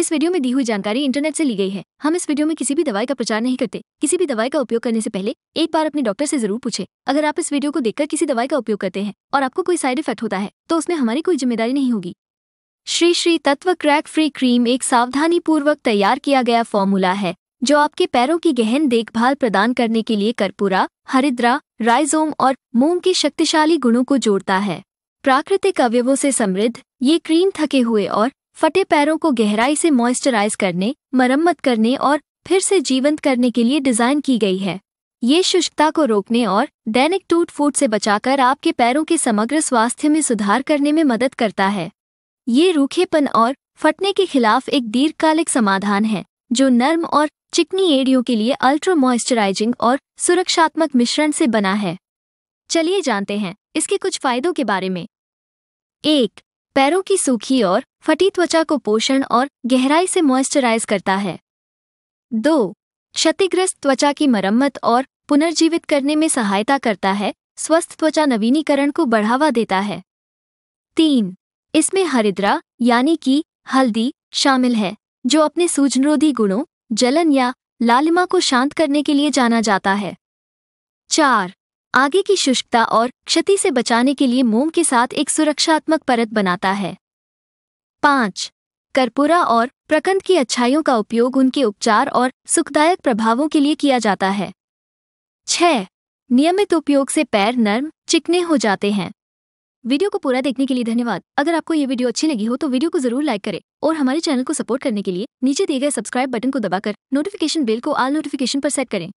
इस वीडियो में दी हुई जानकारी इंटरनेट से ली गई है हम इस वीडियो में किसी भी दवाई का प्रचार नहीं करते किसी भी दवाई का उपयोग करने से पहले एक बार अपने डॉक्टर से जरूर पूछे अगर आप इस वीडियो को देखकर किसी दवाई का उपयोग करते हैं और आपको कोई साइड इफेक्ट होता है तो उसमें हमारी कोई जिम्मेदारी नहीं होगी श्री श्री तत्व क्रैक फ्री क्रीम एक सावधानी पूर्वक तैयार किया गया फॉर्मूला है जो आपके पैरों की गहन देखभाल प्रदान करने के लिए कर्पूरा हरिद्रा राइजोम और मूंग के शक्तिशाली गुणों को जोड़ता है प्राकृतिक अवयवों से समृद्ध ये क्रीम थके हुए और फटे पैरों को गहराई से मॉइस्चराइज करने मरम्मत करने और फिर से जीवंत करने के लिए डिज़ाइन की गई है ये शुष्कता को रोकने और दैनिक टूट फूट से बचाकर आपके पैरों के समग्र स्वास्थ्य में सुधार करने में मदद करता है ये रूखेपन और फटने के खिलाफ एक दीर्घकालिक समाधान है जो नर्म और चिकनी एड़ियों के लिए अल्ट्रा मॉइस्चराइजिंग और सुरक्षात्मक मिश्रण से बना है चलिए जानते हैं इसके कुछ फायदों के बारे में एक पैरों की सूखी और फटी त्वचा को पोषण और गहराई से मॉइस्चराइज करता है दो क्षतिग्रस्त त्वचा की मरम्मत और पुनर्जीवित करने में सहायता करता है स्वस्थ त्वचा नवीनीकरण को बढ़ावा देता है तीन इसमें हरिद्रा यानी कि हल्दी शामिल है जो अपने सूजनरोधी गुणों जलन या लालिमा को शांत करने के लिए जाना जाता है चार आगे की शुष्कता और क्षति से बचाने के लिए मोम के साथ एक सुरक्षात्मक परत बनाता है पाँच कर्पूरा और प्रकंद की अच्छाइयों का उपयोग उनके उपचार और सुखदायक प्रभावों के लिए किया जाता है छह नियमित उपयोग से पैर नर्म चिकने हो जाते हैं वीडियो को पूरा देखने के लिए धन्यवाद अगर आपको ये वीडियो अच्छी लगी हो तो वीडियो को जरूर लाइक करें और हमारे चैनल को सपोर्ट करने के लिए नीचे दिए गए सब्सक्राइब बटन को दबाकर नोटिफिकेशन बेल को आल नोटिफिकेशन पर सेट करें